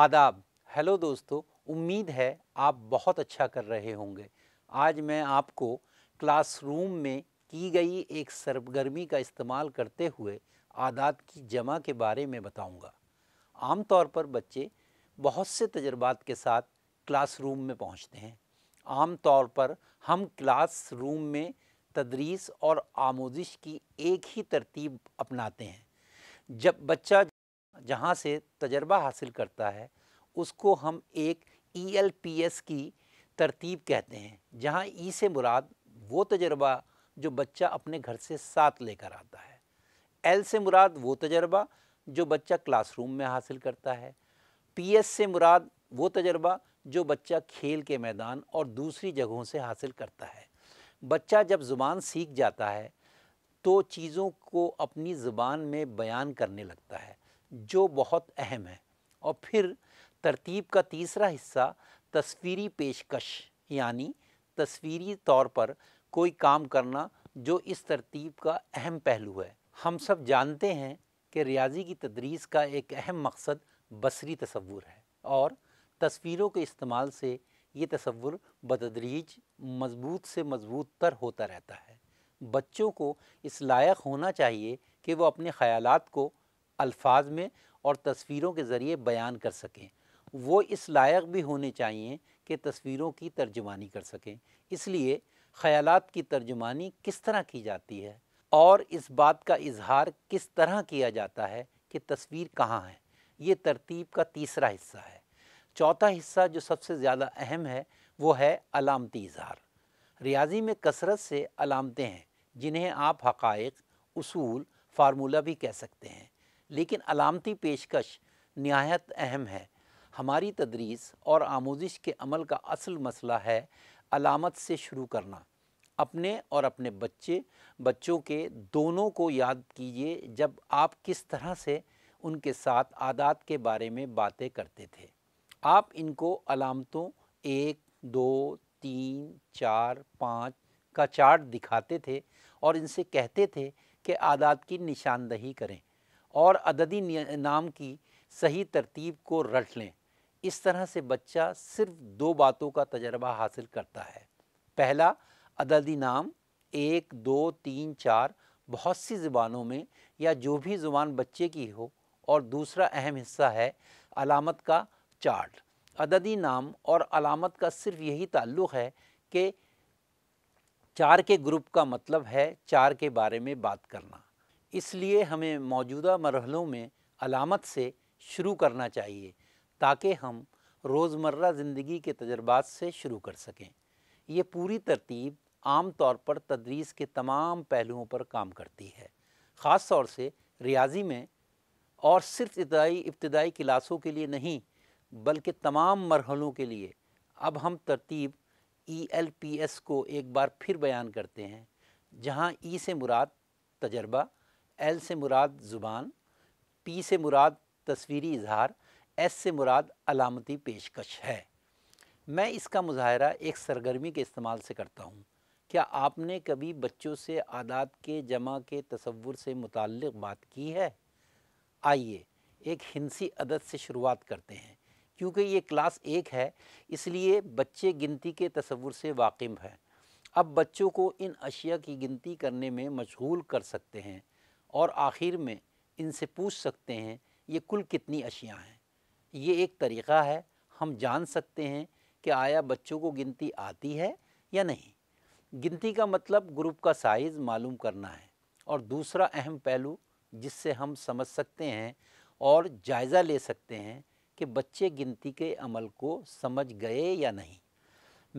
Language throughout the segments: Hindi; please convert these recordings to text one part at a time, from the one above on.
आदाब हेलो दोस्तों उम्मीद है आप बहुत अच्छा कर रहे होंगे आज मैं आपको क्लासरूम में की गई एक सरगर्मी का इस्तेमाल करते हुए आदाद की जमा के बारे में बताऊंगा। आमतौर पर बच्चे बहुत से तजर्बात के साथ क्लासरूम में पहुंचते हैं आमतौर पर हम क्लासरूम में तदरीस और आमोजिश की एक ही तरतीब अपनाते हैं जब बच्चा जहाँ से तजर्बा हासिल करता है उसको हम एक ई एल पी एस की तरतीब कहते हैं जहाँ ई e से मुराद वो तजर्बा जो बच्चा अपने घर से साथ लेकर आता है एल से मुराद वो तजर्बा जो बच्चा क्लासरूम में हासिल करता है पी एस से मुराद वो तजर्बा जो बच्चा खेल के मैदान और दूसरी जगहों से हासिल करता है बच्चा जब ज़ुबान सीख जाता है तो चीज़ों को अपनी ज़ुबान में बयान करने लगता है जो बहुत अहम है और फिर तरतीब का तीसरा हिस्सा तस्वीरी पेशकश यानी तस्वीरी तौर पर कोई काम करना जो इस तरतीब का अहम पहलू है हम सब जानते हैं कि रियाजी की तदरीस का एक अहम मकसद बसरी तस्वुर है और तस्वीरों के इस्तेमाल से ये तस्वुर बतदरीज मजबूत से मजबूत तर होता रहता है बच्चों को इस लायक होना चाहिए कि वो अपने ख़्यालात को अल्फाज में और तस्वीरों के ज़रिए बयान कर सकें वो इस लायक भी होने चाहिए कि तस्वीरों की तर्जुमानी कर सकें इसलिए ख़्याल की तर्जुमानी किस तरह की जाती है और इस बात का इजहार किस तरह किया जाता है कि तस्वीर कहाँ है ये तरतीब का तीसरा हिस्सा है चौथा हिस्सा जो सबसे ज़्यादा अहम है वो है अलामती इजहार रियाजी में कसरत से अलामतें हैं जिन्हें आप हक़ उसूल फार्मूला भी कह सकते हैं लेकिन अलामती पेशकश नहायत अहम है हमारी तदरीस और आमोजिश के अमल का असल मसला है अलामत से शुरू करना अपने और अपने बच्चे बच्चों के दोनों को याद कीजिए जब आप किस तरह से उनके साथ आदात के बारे में बातें करते थे आप इनको अलामतों एक दो तीन चार पाँच का चार्ट दिखाते थे और इनसे कहते थे कि आदात की निशानदही करें और अददी नाम की सही तरतीब को रट लें इस तरह से बच्चा सिर्फ दो बातों का तजर्बा हासिल करता है पहला अददी नाम एक दो तीन चार बहुत सी जबानों में या जो भी ज़ुबान बच्चे की हो और दूसरा अहम हिस्सा है अलामत का चार्ट अददी नाम और अलामत का सिर्फ यही ताल्लुक़ है कि चार के ग्रुप का मतलब है चार के बारे में बात करना इसलिए हमें मौजूदा मरहलों में अलामत से शुरू करना चाहिए ताकि हम रोज़मर्रा ज़िंदगी के तजर्बात से शुरू कर सकें ये पूरी तरतीब आम तौर पर तदरीस के तमाम पहलुओं पर काम करती है ख़ास तौर से रियाजी में और सिर्फ इब्तदाई इब्तदाई क्लासों के लिए नहीं बल्कि तमाम मरहलों के लिए अब हम तरतीब ई एल पी एस को एक बार फिर बयान करते हैं जहाँ ई e से मुराद तजर्बा एल से मुराद ज़ुबान पी से मुराद तस्वीरी इजहार एस से मुराद अलामती पेशकश है मैं इसका मुजाहरा एक सरगर्मी के इस्तेमाल से करता हूँ क्या आपने कभी बच्चों से आदात के जमा के तस्वुर से मुतल बात की है आइए एक हिंसी अदद से शुरुआत करते हैं क्योंकि ये क्लास एक है इसलिए बच्चे गिनती के तस्वुर से वाकिफ़ हैं अब बच्चों को इन अशिया की गिनती करने में मशगूल कर सकते हैं और आखिर में इनसे पूछ सकते हैं ये कुल कितनी अशिया हैं ये एक तरीक़ा है हम जान सकते हैं कि आया बच्चों को गिनती आती है या नहीं गिनती का मतलब ग्रुप का साइज़ मालूम करना है और दूसरा अहम पहलू जिससे हम समझ सकते हैं और जायज़ा ले सकते हैं कि बच्चे गिनती के अमल को समझ गए या नहीं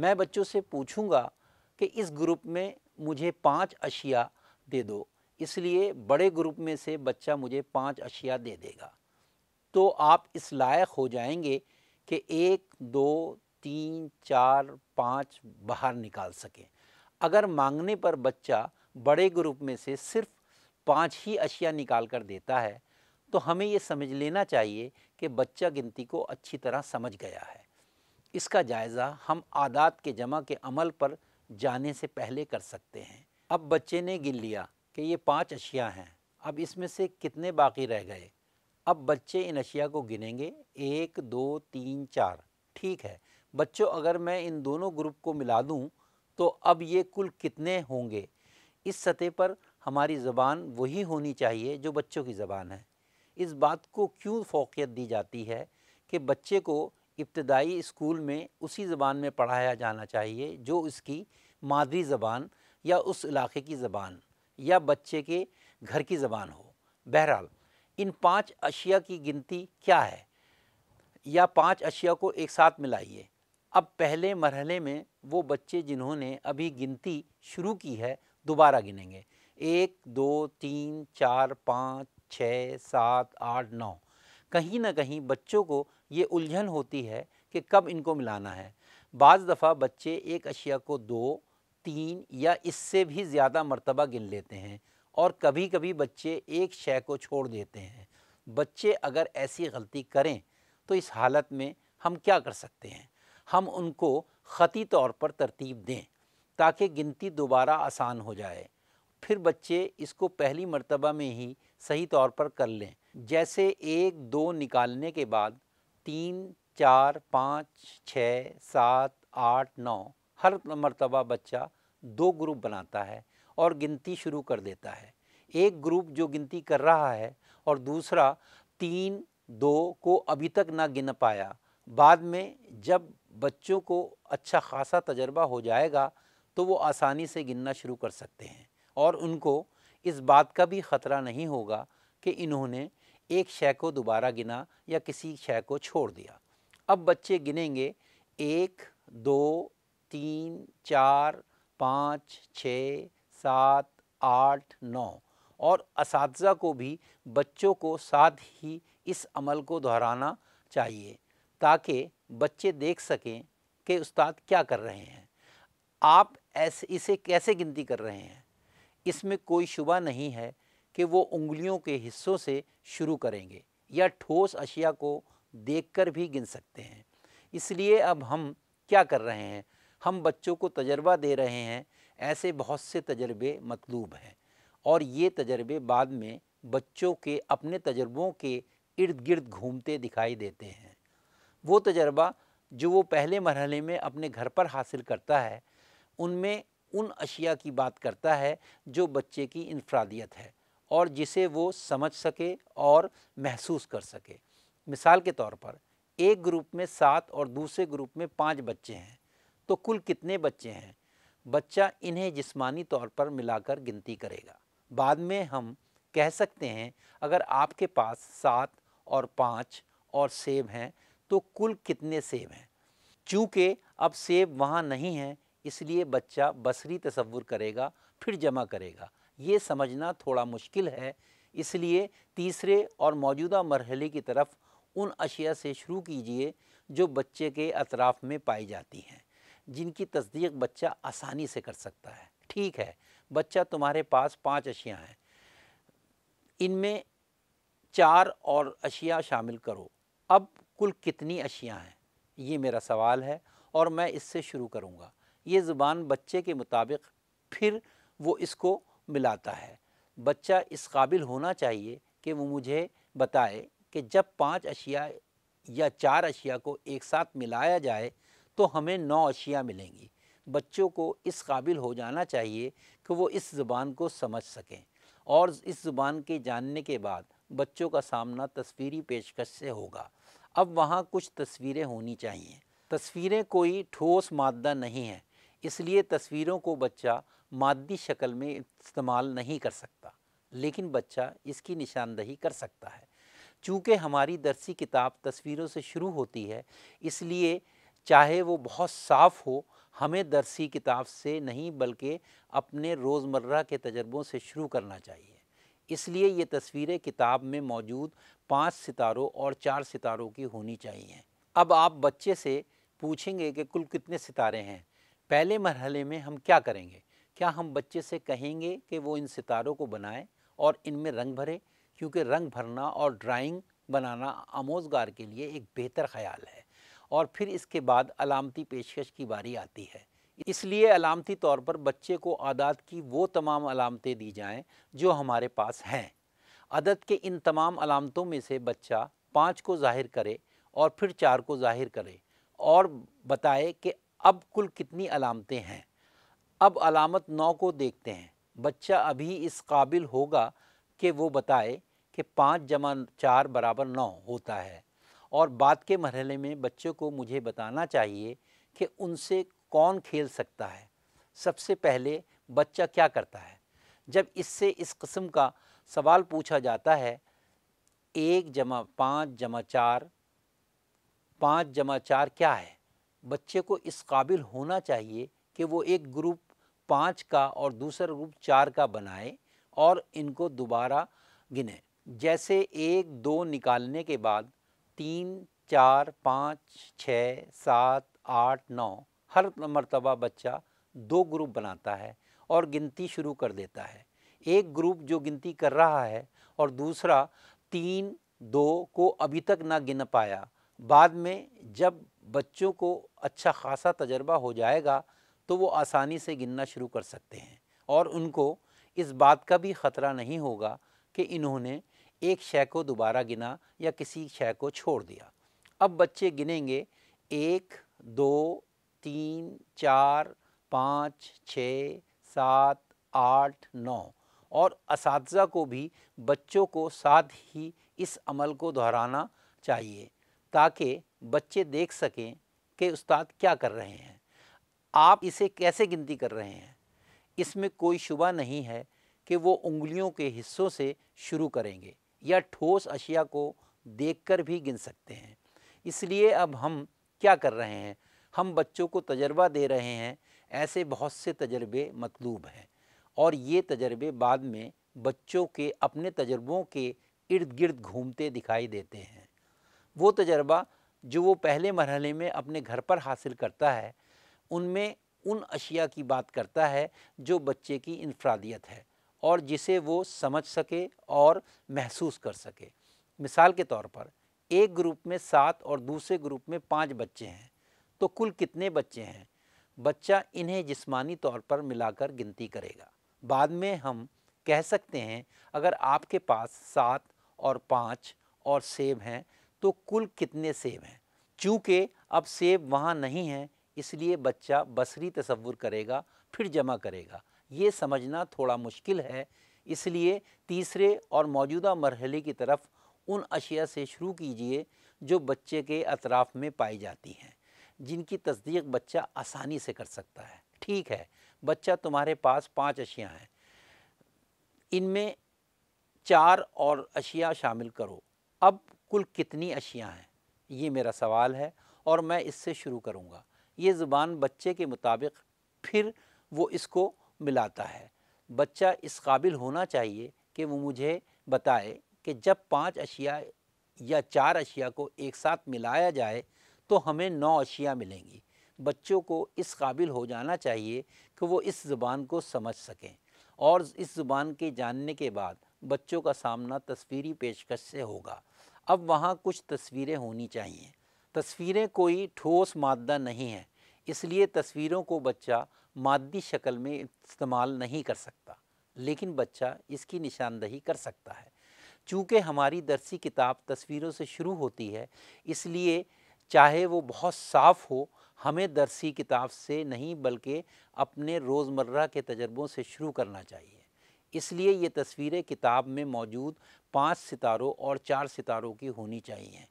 मैं बच्चों से पूछूंगा कि इस ग्रुप में मुझे पांच अशिया दे दो इसलिए बड़े ग्रुप में से बच्चा मुझे पाँच अशिया दे देगा तो आप इस लायक हो जाएंगे कि एक दो तीन चार पाँच बाहर निकाल सकें अगर मांगने पर बच्चा बड़े ग्रुप में से सिर्फ पाँच ही अशिया निकाल कर देता है तो हमें ये समझ लेना चाहिए कि बच्चा गिनती को अच्छी तरह समझ गया है इसका जायज़ा हम आदात के जमा के अमल पर जाने से पहले कर सकते हैं अब बच्चे ने गिन लिया कि ये पांच अशिया हैं अब इसमें से कितने बाकी रह गए अब बच्चे इन अशिया को गिनेंगे एक दो तीन चार ठीक है बच्चों अगर मैं इन दोनों ग्रुप को मिला दूं तो अब ये कुल कितने होंगे इस सतह पर हमारी ज़बान वही होनी चाहिए जो बच्चों की ज़बान है इस बात को क्यों फोकियत दी जाती है कि बच्चे को इब्तदाई स्कूल में उसी ज़बान में पढ़ाया जाना चाहिए जो उसकी मादरी ज़बान या उस इलाके की ज़बान या बच्चे के घर की ज़बान हो बहरहाल इन पांच अशिया की गिनती क्या है या पांच अशिया को एक साथ मिलाइए अब पहले मरहले में वो बच्चे जिन्होंने अभी गिनती शुरू की है दोबारा गिनेंगे एक दो तीन चार पाँच छः सात आठ नौ कहीं ना कहीं बच्चों को ये उलझन होती है कि कब इनको मिलाना है बाज़ दफ़ा बच्चे एक अशिया को दो तीन या इससे भी ज़्यादा मरतबा गिन लेते हैं और कभी कभी बच्चे एक शय को छोड़ देते हैं बच्चे अगर ऐसी गलती करें तो इस हालत में हम क्या कर सकते हैं हम उनको ख़ती तौर पर तरतीब दें ताकि गिनती दोबारा आसान हो जाए फिर बच्चे इसको पहली मरतबा में ही सही तौर पर कर लें जैसे एक दो निकालने के बाद तीन चार पाँच छः सात आठ नौ हर मरतबा बच्चा दो ग्रुप बनाता है और गिनती शुरू कर देता है एक ग्रुप जो गिनती कर रहा है और दूसरा तीन दो को अभी तक ना गिन पाया बाद में जब बच्चों को अच्छा खासा तजर्बा हो जाएगा तो वो आसानी से गिनना शुरू कर सकते हैं और उनको इस बात का भी ख़तरा नहीं होगा कि इन्होंने एक शय को दोबारा गिना या किसी शय को छोड़ दिया अब बच्चे गिनेंगे एक दो तीन चार पाँच छ सात आठ नौ और इस को भी बच्चों को साथ ही इस अमल को दोहराना चाहिए ताकि बच्चे देख सकें कि उस्ताद क्या कर रहे हैं आप ऐसे इसे कैसे गिनती कर रहे हैं इसमें कोई शुबा नहीं है कि वो उंगलियों के हिस्सों से शुरू करेंगे या ठोस अशिया को देखकर भी गिन सकते हैं इसलिए अब हम क्या कर रहे हैं हम बच्चों को तजर्बा दे रहे हैं ऐसे बहुत से तजर्बे मतलूब हैं और ये तजर्बे बाद में बच्चों के अपने तजर्बों के इर्द गिर्द घूमते दिखाई देते हैं वो तजर्बा जो वो पहले मरहले में अपने घर पर हासिल करता है उनमें उन अशिया की बात करता है जो बच्चे की इनफरादियत है और जिसे वो समझ सके और महसूस कर सके मिसाल के तौर पर एक ग्रुप में सात और दूसरे ग्रुप में पाँच बच्चे हैं तो कुल कितने बच्चे हैं बच्चा इन्हें जिस्मानी तौर पर मिलाकर गिनती करेगा बाद में हम कह सकते हैं अगर आपके पास सात और पाँच और सेब हैं तो कुल कितने सेब हैं चूँकि अब सेब वहाँ नहीं हैं इसलिए बच्चा बसरी तस्वुर करेगा फिर जमा करेगा ये समझना थोड़ा मुश्किल है इसलिए तीसरे और मौजूदा मरहले की तरफ उन अशिया से शुरू कीजिए जो बच्चे के अतराफ़ में पाई जाती हैं जिनकी तस्दीक बच्चा आसानी से कर सकता है ठीक है बच्चा तुम्हारे पास पाँच अशिया हैं इनमें चार और अशिया शामिल करो अब कुल कितनी अशिया हैं ये मेरा सवाल है और मैं इससे शुरू करूँगा ये ज़ुबान बच्चे के मुताबिक फिर वो इसको मिलाता है बच्चा इस काबिल होना चाहिए कि वो मुझे बताए कि जब पांच अशिया या चार अशिया को एक साथ मिलाया जाए तो हमें नौ अशिया मिलेंगी बच्चों को इस काबिल हो जाना चाहिए कि वो इस ज़ुबान को समझ सकें और इस ज़ुबान के जानने के बाद बच्चों का सामना तस्वीरी पेशकश से होगा अब वहाँ कुछ तस्वीरें होनी चाहिए तस्वीरें कोई ठोस मादा नहीं है इसलिए तस्वीरों को बच्चा मादी शक्ल में इस्तेमाल नहीं कर सकता लेकिन बच्चा इसकी निशानदही कर सकता है चूँकि हमारी दरसी किताब तस्वीरों से शुरू होती है इसलिए चाहे वो बहुत साफ़ हो हमें दरसी किताब से नहीं बल्कि अपने रोज़मर्रा के तजर्बों से शुरू करना चाहिए इसलिए ये तस्वीरें किताब में मौजूद पाँच सितारों और चार सितारों की होनी चाहिए अब आप बच्चे से पूछेंगे कि कुल कितने सितारे हैं पहले मरहले में हम क्या करेंगे क्या हम बच्चे से कहेंगे कि वो इन सितारों को बनाएं और इनमें रंग भरें क्योंकि रंग भरना और ड्राइंग बनाना आमोजगार के लिए एक बेहतर ख्याल है और फिर इसके बाद अलामती पेशकश की बारी आती है इसलिए अलामती तौर पर बच्चे को आदात की वो तमाम अलामतें दी जाएं जो हमारे पास हैं अदद के इन तमाम अलामतों में से बच्चा पाँच को ज़ाहिर करे और फिर चार को ज़ाहिर करे और बताए कि अब कुल कितनी अलामतें हैं अब अलामत नौ को देखते हैं बच्चा अभी इस काबिल होगा कि वो बताए कि पाँच जमा चार बराबर नौ होता है और बाद के मरहले में बच्चों को मुझे बताना चाहिए कि उनसे कौन खेल सकता है सबसे पहले बच्चा क्या करता है जब इससे इस कस्म का सवाल पूछा जाता है एक जमा पाँच जमा चार पाँच जमा चार क्या है बच्चे को इस काबिल होना चाहिए कि वो एक ग्रुप पाँच का और दूसरा ग्रुप चार का बनाए और इनको दोबारा गिने जैसे एक दो निकालने के बाद तीन चार पाँच छ सात आठ नौ हर मरतबा बच्चा दो ग्रुप बनाता है और गिनती शुरू कर देता है एक ग्रुप जो गिनती कर रहा है और दूसरा तीन दो को अभी तक ना गिन पाया बाद में जब बच्चों को अच्छा खासा तजर्बा हो जाएगा तो वो आसानी से गिनना शुरू कर सकते हैं और उनको इस बात का भी ख़तरा नहीं होगा कि इन्होंने एक शय को दोबारा गिना या किसी शय को छोड़ दिया अब बच्चे गिनेंगे एक दो तीन चार पाँच छ सात आठ नौ और इस को भी बच्चों को साथ ही इस अमल को दोहराना चाहिए ताकि बच्चे देख सकें कि उस्ताद क्या कर रहे हैं आप इसे कैसे गिनती कर रहे हैं इसमें कोई शुबा नहीं है कि वो उंगलियों के हिस्सों से शुरू करेंगे या ठोस अशिया को देखकर भी गिन सकते हैं इसलिए अब हम क्या कर रहे हैं हम बच्चों को तजर्बा दे रहे हैं ऐसे बहुत से तजर्बे मतलूब हैं और ये तजर्बे बाद में बच्चों के अपने तजर्बों के इर्द गिर्द घूमते दिखाई देते हैं वो तजर्बा जो वो पहले मरहले में अपने घर पर हासिल करता है उनमें उन अशिया की बात करता है जो बच्चे की इनफरादियत है और जिसे वो समझ सके और महसूस कर सके मिसाल के तौर पर एक ग्रुप में सात और दूसरे ग्रुप में पाँच बच्चे हैं तो कुल कितने बच्चे हैं बच्चा इन्हें जिस्मानी तौर पर मिलाकर गिनती करेगा बाद में हम कह सकते हैं अगर आपके पास सात और पाँच और सेब हैं तो कुल कितने सेब हैं चूँकि अब सेब वहाँ नहीं हैं इसलिए बच्चा बसरी तस्वुर करेगा फिर जमा करेगा ये समझना थोड़ा मुश्किल है इसलिए तीसरे और मौजूदा मरहले की तरफ उन अशिया से शुरू कीजिए जो बच्चे के अतराफ़ में पाई जाती हैं जिनकी तस्दीक बच्चा आसानी से कर सकता है ठीक है बच्चा तुम्हारे पास पांच अशिया हैं इनमें चार और अशिया शामिल करो अब कुल कितनी अशिया हैं ये मेरा सवाल है और मैं इससे शुरू करूँगा ये ज़ुबान बच्चे के मुताबिक फिर वो इसको मिलाता है बच्चा इस काबिल होना चाहिए कि वो मुझे बताए कि जब पांच अशिया या चार अशिया को एक साथ मिलाया जाए तो हमें नौ अशिया मिलेंगी बच्चों को इस काबिल हो जाना चाहिए कि वो इस ज़ुबान को समझ सकें और इस ज़ुबान के जानने के बाद बच्चों का सामना तस्वीरी पेशकश से होगा अब वहाँ कुछ तस्वीरें होनी चाहिए तस्वीरें कोई ठोस मादा नहीं है इसलिए तस्वीरों को बच्चा मादी शक्ल में इस्तेमाल नहीं कर सकता लेकिन बच्चा इसकी निशानदही कर सकता है चूँकि हमारी दरसी किताब तस्वीरों से शुरू होती है इसलिए चाहे वो बहुत साफ़ हो हमें दरसी किताब से नहीं बल्कि अपने रोज़मर्रा के तजर्बों से शुरू करना चाहिए इसलिए ये तस्वीरें किताब में मौजूद पाँच सितारों और चार सितारों की होनी चाहिए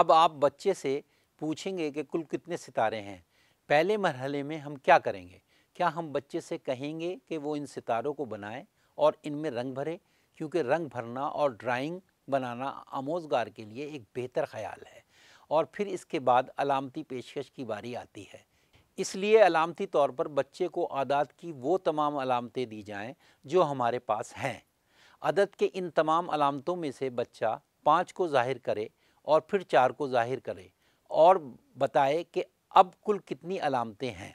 अब आप बच्चे से पूछेंगे कि कुल कितने सितारे हैं पहले मरहले में हम क्या करेंगे क्या हम बच्चे से कहेंगे कि वो इन सितारों को बनाए और इनमें रंग भरे क्योंकि रंग भरना और ड्राइंग बनाना आमोजगार के लिए एक बेहतर ख्याल है और फिर इसके बाद अलामती पेशकश की बारी आती है इसलिए अलामती तौर पर बच्चे को आदात की वो तमाम अलामतें दी जाएं जो हमारे पास हैं अदद के इन तमाम अलामतों में से बच्चा पाँच को ज़ाहिर करे और फिर चार को ज़ाहिर करे और बताए कि अब कुल कितनी अलामतें हैं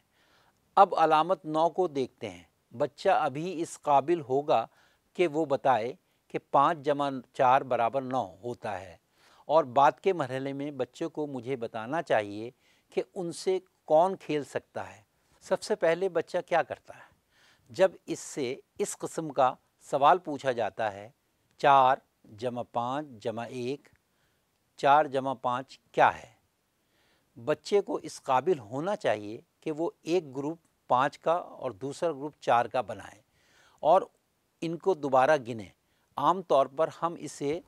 अब अलामत नौ को देखते हैं बच्चा अभी इस काबिल होगा कि वो बताए कि पाँच जमा चार बराबर नौ होता है और बाद के मरहले में बच्चों को मुझे बताना चाहिए कि उनसे कौन खेल सकता है सबसे पहले बच्चा क्या करता है जब इससे इस कस्म का सवाल पूछा जाता है चार जमा पाँच जमा एक चार जमा पाँच क्या है बच्चे को इस काबिल होना चाहिए कि वो एक ग्रुप पाँच का और दूसरा ग्रुप चार का बनाएं और इनको दोबारा गिने आम तौर पर हम इसे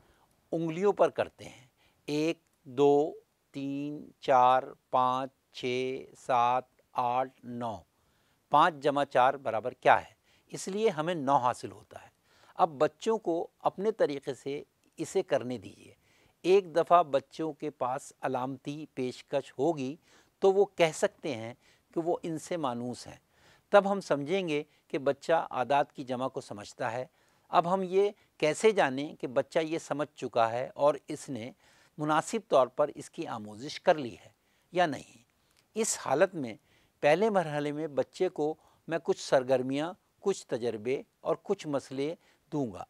उंगलियों पर करते हैं एक दो तीन चार पाँच छ सात आठ नौ पाँच जमा चार बराबर क्या है इसलिए हमें नौ हासिल होता है अब बच्चों को अपने तरीके से इसे करने दीजिए एक दफ़ा बच्चों के पास अलामती पेशकश होगी तो वो कह सकते हैं कि वो इनसे मानूस हैं तब हम समझेंगे कि बच्चा आदात की जमा को समझता है अब हम ये कैसे जानें कि बच्चा ये समझ चुका है और इसने मुनासिब तौर पर इसकी आमोजिश कर ली है या नहीं इस हालत में पहले मरहले में बच्चे को मैं कुछ सरगर्मियाँ कुछ तजर्बे और कुछ मसले दूंगा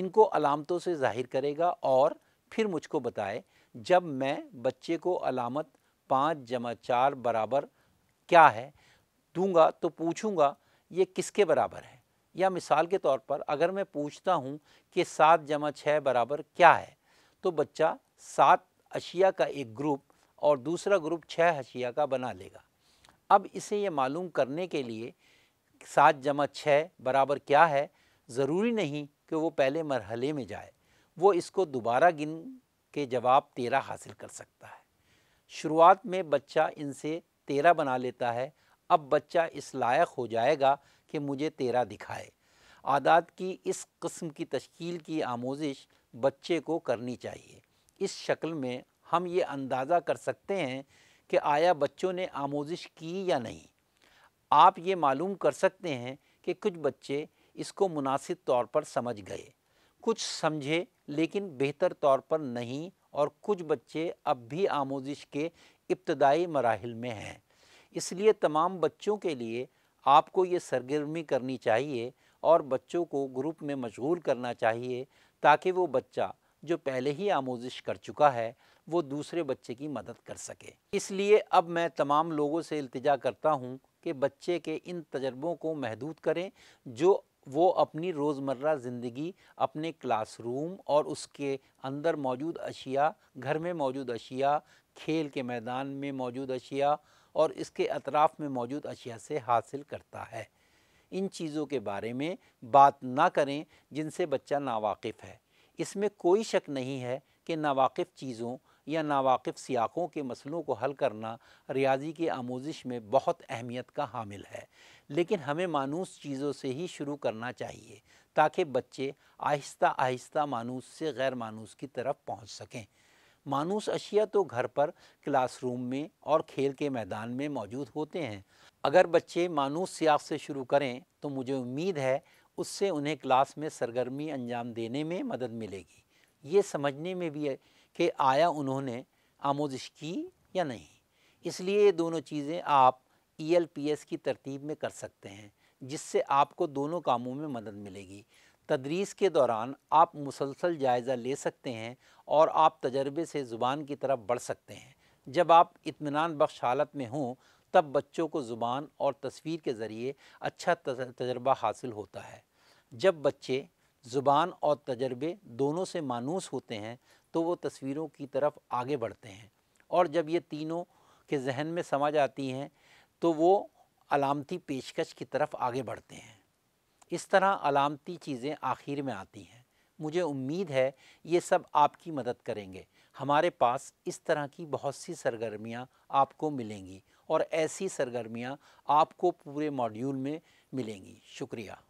इनको अलामतों से जाहिर करेगा और फिर मुझको बताए जब मैं बच्चे को अलामत पाँच जमा चार बराबर क्या है दूंगा तो पूछूंगा ये किसके बराबर है या मिसाल के तौर पर अगर मैं पूछता हूँ कि सात जमा छः बराबर क्या है तो बच्चा सात अशिया का एक ग्रुप और दूसरा ग्रुप छः अशिया का बना लेगा अब इसे ये मालूम करने के लिए सात जमा छः बराबर क्या है ज़रूरी नहीं कि वो पहले मरहले में जाए वो इसको दोबारा गिन के जवाब तेरह हासिल कर सकता है शुरुआत में बच्चा इनसे तेरह बना लेता है अब बच्चा इस लायक हो जाएगा कि मुझे तेरह दिखाए आदात की इस कस्म की तश्कील की आमोजिश बच्चे को करनी चाहिए इस शक्ल में हम ये अंदाज़ा कर सकते हैं कि आया बच्चों ने आमोजिश की या नहीं आप ये मालूम कर सकते हैं कि कुछ बच्चे इसको मुनासिब तौर पर समझ गए कुछ समझे लेकिन बेहतर तौर पर नहीं और कुछ बच्चे अब भी आमोजिश के इब्तदाई मराहल में हैं इसलिए तमाम बच्चों के लिए आपको ये सरगर्मी करनी चाहिए और बच्चों को ग्रुप में मशगूल करना चाहिए ताकि वो बच्चा जो पहले ही आमोजिश कर चुका है वो दूसरे बच्चे की मदद कर सके इसलिए अब मैं तमाम लोगों से इल्तजा करता हूँ कि बच्चे के इन तजर्बों को महदूद करें जो वो अपनी रोज़मर्रा ज़िंदगी अपने क्लासरूम और उसके अंदर मौजूद अशिया घर में मौजूद अशिया खेल के मैदान में मौजूद अशिया और इसके अतराफ़ में मौजूद अशिया से हासिल करता है इन चीज़ों के बारे में बात ना करें जिनसे बच्चा नावाकिफ़ है इसमें कोई शक नहीं है कि नावाकिफ़ चीज़ों या नावाकिफ़ सियाकों के मसलों को हल करना रियाजी की आमोजिश में बहुत अहमियत का हामिल है लेकिन हमें मानूस चीज़ों से ही शुरू करना चाहिए ताकि बच्चे आहिस्ता आहिस्ता मानूस से गैर मानूस की तरफ पहुँच सकें मानूस अशिया तो घर पर क्लासरूम में और खेल के मैदान में मौजूद होते हैं अगर बच्चे मानूस सियाक से शुरू करें तो मुझे उम्मीद है उससे उन्हें क्लास में सरगर्मी अंजाम देने में मदद मिलेगी ये समझने में भी है कि आया उन्होंने आमोजिश की या नहीं इसलिए ये दोनों चीज़ें आप ई e की तरतीब में कर सकते हैं जिससे आपको दोनों कामों में मदद मिलेगी तदरीस के दौरान आप मुसलसल जायज़ा ले सकते हैं और आप तजर्बे से ज़ुबान की तरफ बढ़ सकते हैं जब आप इतमान बख्श हालत में हों तब बच्चों को ज़ुबान और तस्वीर के ज़रिए अच्छा तजर्बा हासिल होता है जब बच्चे ज़ुबान और तजर्बे दोनों से मानूस होते हैं तो वो तस्वीरों की तरफ आगे बढ़ते हैं और जब ये तीनों के जहन में समझ आती हैं तो वो अलामती पेशकश की तरफ आगे बढ़ते हैं इस तरह अलामती चीज़ें आखिर में आती हैं मुझे उम्मीद है ये सब आपकी मदद करेंगे हमारे पास इस तरह की बहुत सी सरगर्मियाँ आपको मिलेंगी और ऐसी सरगर्मियाँ आपको पूरे मॉड्यूल में मिलेंगी शुक्रिया